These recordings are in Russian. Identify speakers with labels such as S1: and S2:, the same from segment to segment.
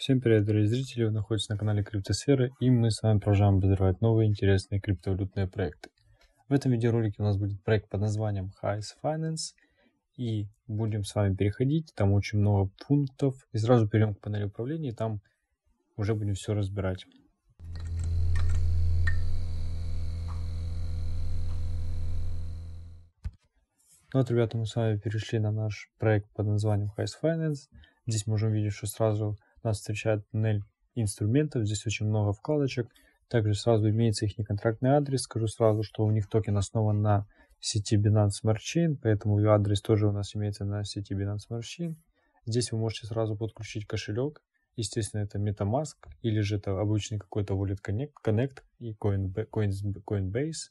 S1: Всем привет, дорогие зрители! Вы находитесь на канале Криптосферы и мы с вами продолжаем обозревать новые интересные криптовалютные проекты. В этом видеоролике у нас будет проект под названием Highs Finance и будем с вами переходить, там очень много пунктов и сразу перейдем к панели управления и там уже будем все разбирать. Ну вот, ребята, мы с вами перешли на наш проект под названием Highs Finance. Здесь можем видеть, что сразу нас встречает панель инструментов, здесь очень много вкладочек. Также сразу имеется их неконтрактный адрес. Скажу сразу, что у них токен основан на сети Binance Smart Chain, поэтому ее адрес тоже у нас имеется на сети Binance Smart Chain. Здесь вы можете сразу подключить кошелек. Естественно, это MetaMask или же это обычный какой-то Wallet Connect, Connect и Coinbase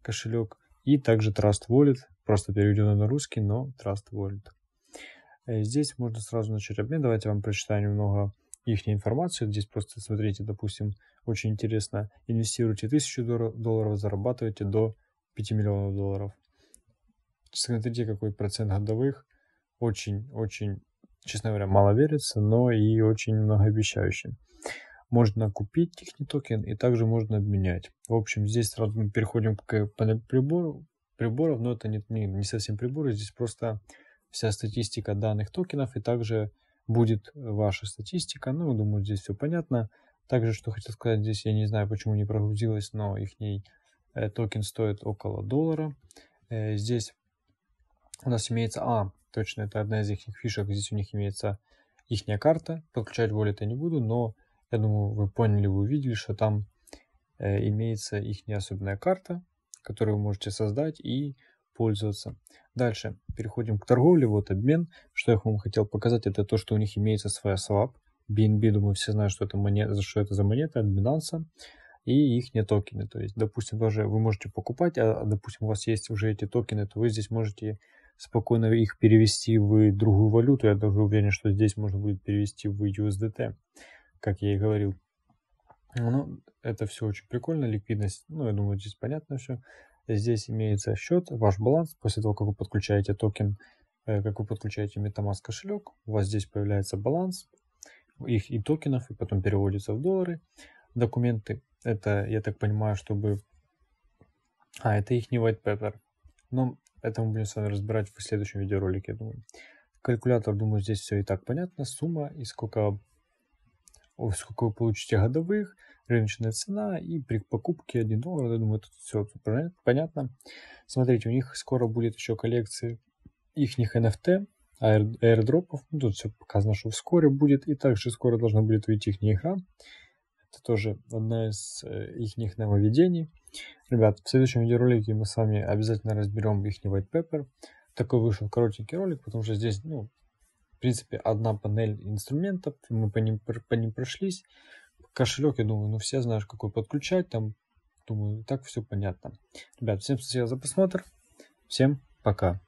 S1: кошелек. И также Trust Wallet, просто переведено на русский, но Trust Wallet. Э, здесь можно сразу начать обмен. Давайте я вам прочитаю немного их информацию. Здесь просто смотрите, допустим, очень интересно. Инвестируйте 1000 долларов, зарабатывайте до 5 миллионов долларов. Смотрите, какой процент годовых. Очень-очень, честно говоря, мало верится, но и очень многообещающий. Можно купить техни токен и также можно обменять. В общем, здесь сразу мы переходим к панель приборов, приборов но это не, не, не совсем приборы, здесь просто вся статистика данных токенов и также будет э, ваша статистика. Ну, думаю, здесь все понятно. Также, что хотел сказать, здесь я не знаю, почему не прогрузилось, но их э, токен стоит около доллара. Э, здесь у нас имеется... А, точно, это одна из их фишек. Здесь у них имеется их карта. Подключать wallet я не буду, но я думаю, вы поняли, вы увидели, что там имеется их особенная карта, которую вы можете создать и пользоваться. Дальше переходим к торговле, вот обмен. Что я вам хотел показать, это то, что у них имеется своя swap. BNB, думаю, все знают, что это, монета, что это за монета от Binance и их не токены. То есть, допустим, даже вы можете покупать, а, а, допустим, у вас есть уже эти токены, то вы здесь можете спокойно их перевести в другую валюту. Я даже уверен, что здесь можно будет перевести в USDT, как я и говорил. Ну, это все очень прикольно, ликвидность, ну, я думаю, здесь понятно все. Здесь имеется счет, ваш баланс. После того, как вы подключаете токен, э, как вы подключаете MetaMask кошелек, у вас здесь появляется баланс их и токенов, и потом переводится в доллары. Документы, это, я так понимаю, чтобы... А, это их не white paper. Но это мы будем с вами разбирать в следующем видеоролике, я думаю. Калькулятор, думаю, здесь все и так понятно. Сумма и сколько, сколько вы получите годовых, рыночная цена, и при покупке 1 доллар, я думаю, это все понятно. Смотрите, у них скоро будет еще коллекция их NFT, аирдропов, ну, тут все показано, что вскоре будет, и также скоро должна будет выйти их игра. Это тоже одна из э, их нововведений. Ребят, в следующем видеоролике мы с вами обязательно разберем их white paper. Такой вышел коротенький ролик, потому что здесь, ну, в принципе, одна панель инструментов, мы по ним, по ним прошлись кошелек, я думаю, ну все знаешь, какой подключать, там, думаю, так все понятно. Ребят, всем спасибо за просмотр, всем пока.